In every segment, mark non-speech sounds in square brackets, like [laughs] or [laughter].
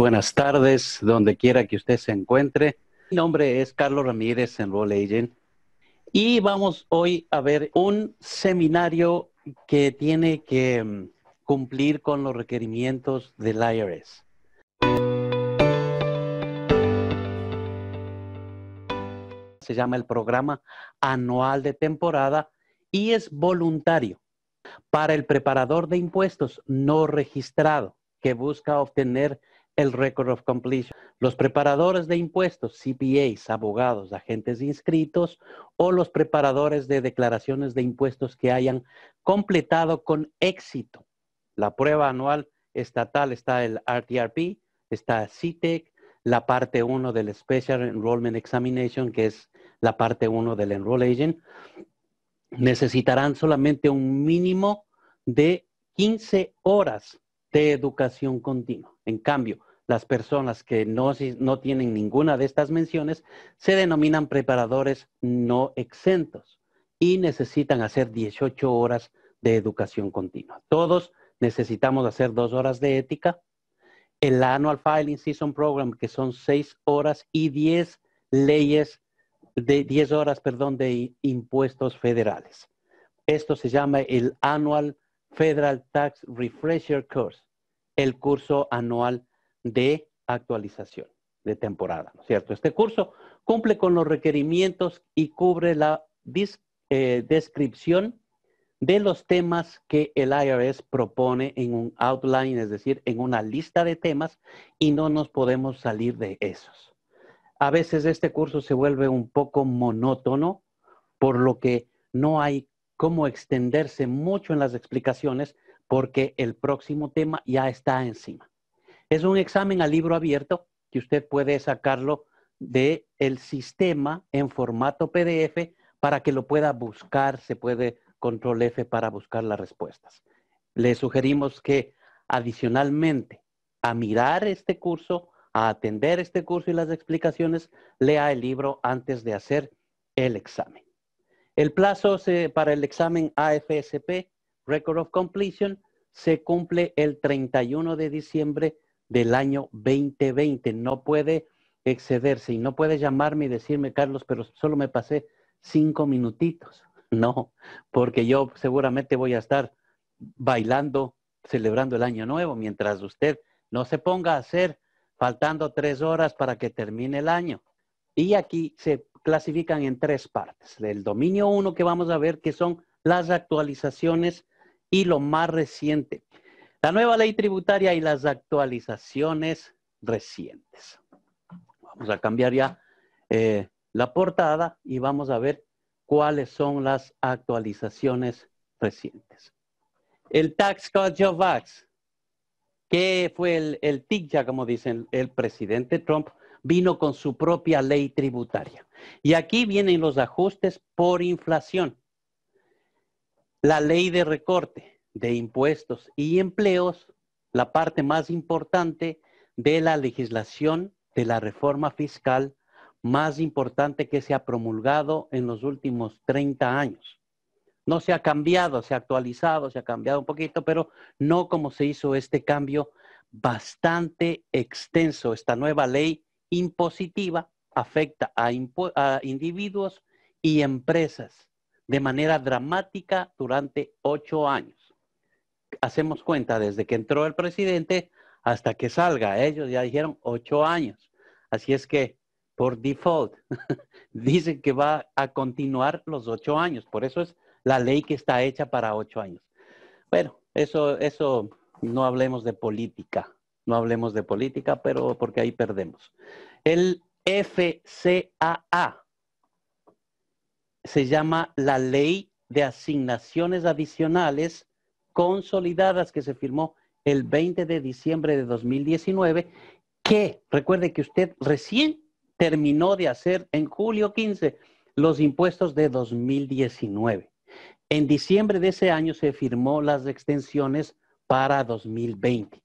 buenas tardes, donde quiera que usted se encuentre. Mi nombre es Carlos Ramírez en Roll Agent y vamos hoy a ver un seminario que tiene que mm, cumplir con los requerimientos del IRS. Se llama el programa anual de temporada y es voluntario para el preparador de impuestos no registrado que busca obtener el Record of Completion. Los preparadores de impuestos, CPAs, abogados, agentes inscritos o los preparadores de declaraciones de impuestos que hayan completado con éxito la prueba anual estatal, está el RTRP, está CITEC, e la parte 1 del Special Enrollment Examination, que es la parte 1 del Enroll Agent, necesitarán solamente un mínimo de 15 horas de educación continua. En cambio, las personas que no, no tienen ninguna de estas menciones se denominan preparadores no exentos y necesitan hacer 18 horas de educación continua. Todos necesitamos hacer dos horas de ética. El Annual Filing Season Program, que son seis horas y diez leyes, de 10 horas, perdón, de impuestos federales. Esto se llama el Annual Federal Tax Refresher Course, el curso anual de actualización de temporada, ¿no es cierto? Este curso cumple con los requerimientos y cubre la eh, descripción de los temas que el IRS propone en un outline, es decir, en una lista de temas, y no nos podemos salir de esos. A veces este curso se vuelve un poco monótono, por lo que no hay cómo extenderse mucho en las explicaciones, porque el próximo tema ya está encima. Es un examen a libro abierto que usted puede sacarlo del sistema en formato PDF para que lo pueda buscar, se puede control F para buscar las respuestas. Le sugerimos que adicionalmente a mirar este curso, a atender este curso y las explicaciones, lea el libro antes de hacer el examen. El plazo para el examen AFSP, Record of Completion, se cumple el 31 de diciembre del año 2020. No puede excederse y no puede llamarme y decirme, Carlos, pero solo me pasé cinco minutitos. [laughs] No, porque yo seguramente voy a estar bailando, celebrando el año nuevo, mientras usted no se ponga a hacer faltando tres horas para que termine el año. Y aquí se clasifican en tres partes. El dominio uno, que vamos a ver, que son las actualizaciones y lo más reciente la nueva ley tributaria y las actualizaciones recientes. Vamos a cambiar ya eh, la portada y vamos a ver cuáles son las actualizaciones recientes. El Tax Cut of Acts, que fue el, TIC, ya como dicen el presidente Trump, vino con su propia ley tributaria. Y aquí vienen los ajustes por inflación. La ley de recorte, de impuestos y empleos, la parte más importante de la legislación de la reforma fiscal más importante que se ha promulgado en los últimos 30 años. No se ha cambiado, se ha actualizado, se ha cambiado un poquito, pero no como se hizo este cambio bastante extenso. Esta nueva ley impositiva afecta a, individuos y empresas de manera dramática durante ocho años hacemos cuenta desde que entró el presidente hasta que salga. Ellos ya dijeron ocho años. Así es que, por default, [laughs] dicen que va a continuar los ocho años. Por eso es la ley que está hecha para ocho años. Bueno, eso, eso no hablemos de política. No hablemos de política, pero porque ahí perdemos. El FCAA se llama la ley de asignaciones adicionales consolidadas que se firmó el 20 de diciembre de 2019, que recuerde que usted recién terminó de hacer en julio 15 los impuestos de 2019. En diciembre de ese año se firmó las extensiones para 2020.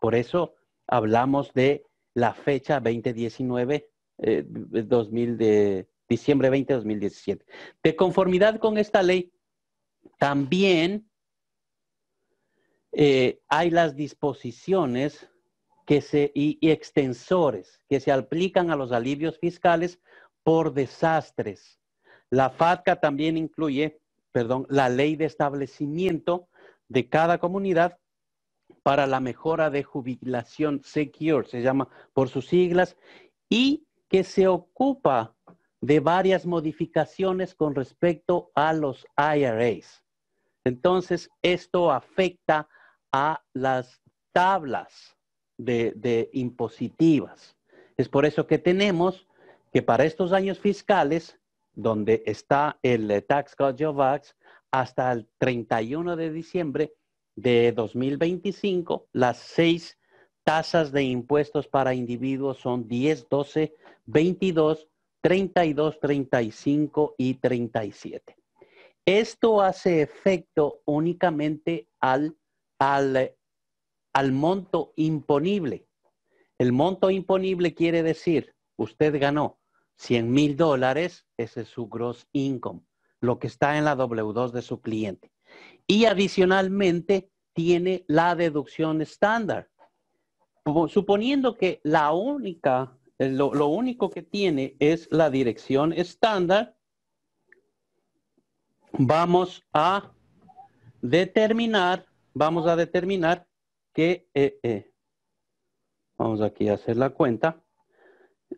Por eso hablamos de la fecha 2019, eh, 2000 de, diciembre 20 2017. De conformidad con esta ley, también eh, hay las disposiciones que se, y, y extensores que se aplican a los alivios fiscales por desastres. La FATCA también incluye, perdón, la ley de establecimiento de cada comunidad para la mejora de jubilación secure, se llama por sus siglas, y que se ocupa de varias modificaciones con respecto a los IRAs. Entonces, esto afecta a las tablas de, impositivas. Es por eso que tenemos que para estos años fiscales, donde está el eh, Tax Code Vax, hasta el 31 de diciembre de 2025, las seis tasas de impuestos para individuos son 10, 12, 22, 32, 35 y 37. Esto hace efecto únicamente al al, monto imponible. El monto imponible quiere decir, usted ganó 100 mil dólares, ese es su gross income, lo que está en la W2 de su cliente. Y adicionalmente tiene la deducción estándar. Suponiendo que la única, eh, lo único que tiene es la dirección estándar, vamos a determinar vamos a determinar que, eh, eh, vamos aquí a hacer la cuenta,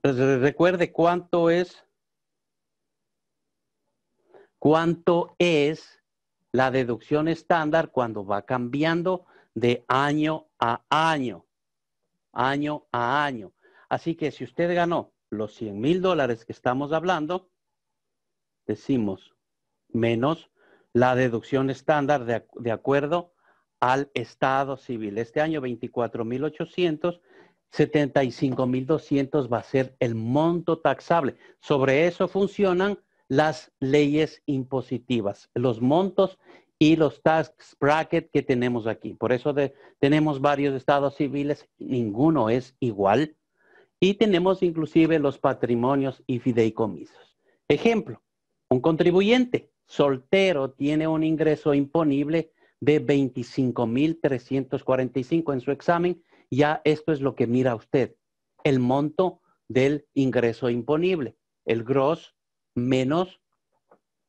recuerde cuánto es, cuánto es la deducción estándar cuando va cambiando de año a año, año a año. Así que si usted ganó los 100 mil dólares que estamos hablando, decimos menos la deducción estándar de, de acuerdo al Estado civil. Este año 24.800, 75.200 va a ser el monto taxable. Sobre eso funcionan las leyes impositivas, los montos y los tax bracket que tenemos aquí. Por eso tenemos varios estados civiles, ninguno es igual. Y tenemos inclusive los patrimonios y fideicomisos. Ejemplo, un contribuyente soltero tiene un ingreso imponible de 25.345 en su examen, ya esto es lo que mira usted, el monto del ingreso imponible, el gross menos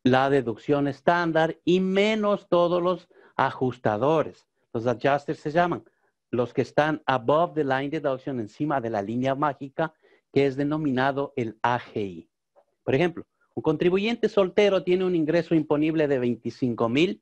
la deducción estándar y menos todos los ajustadores. Los adjusters se llaman los que están above the line deduction, encima de la línea mágica, que es denominado el AGI. Por ejemplo, un contribuyente soltero tiene un ingreso imponible de 25,000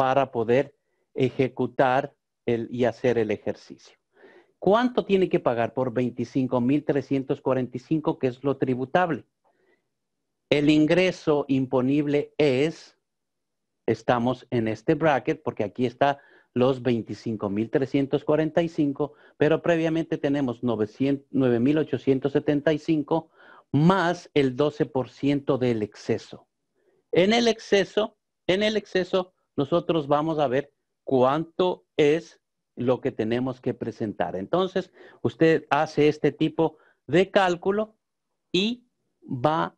para poder ejecutar el, y hacer el ejercicio. ¿Cuánto tiene que pagar por 25.345, que es lo tributable? El ingreso imponible es, estamos en este bracket, porque aquí está los 25.345, pero previamente tenemos 9.875 más el 12% del exceso. En el exceso, en el exceso nosotros vamos a ver cuánto es lo que tenemos que presentar. Entonces, usted hace este tipo de cálculo y va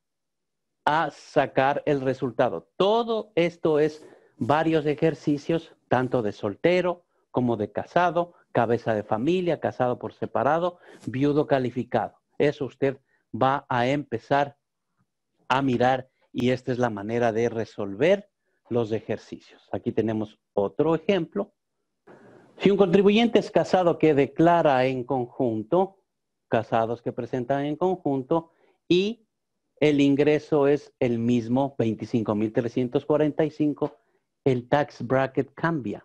a sacar el resultado. Todo esto es varios ejercicios, tanto de soltero como de casado, cabeza de familia, casado por separado, viudo calificado. Eso usted va a empezar a mirar y esta es la manera de resolver los ejercicios. Aquí tenemos otro ejemplo. Si un contribuyente es casado que declara en conjunto, casados que presentan en conjunto, y el ingreso es el mismo, 25.345, el tax bracket cambia.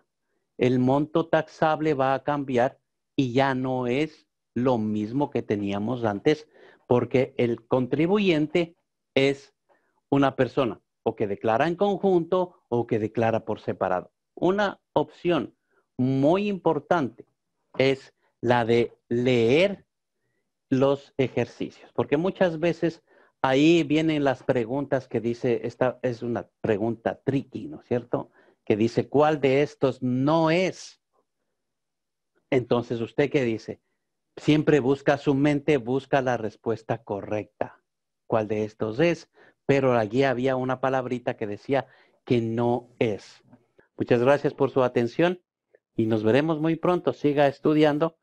El monto taxable va a cambiar y ya no es lo mismo que teníamos antes, porque el contribuyente es una persona o que declara en conjunto o que declara por separado. Una opción muy importante es la de leer los ejercicios, porque muchas veces ahí vienen las preguntas que dice, esta es una pregunta tricky, ¿no es cierto? Que dice, ¿cuál de estos no es? Entonces, ¿usted que dice? Siempre busca su mente, busca la respuesta correcta. ¿Cuál de estos es? pero allí había una palabrita que decía que no es. Muchas gracias por su atención y nos veremos muy pronto. Siga estudiando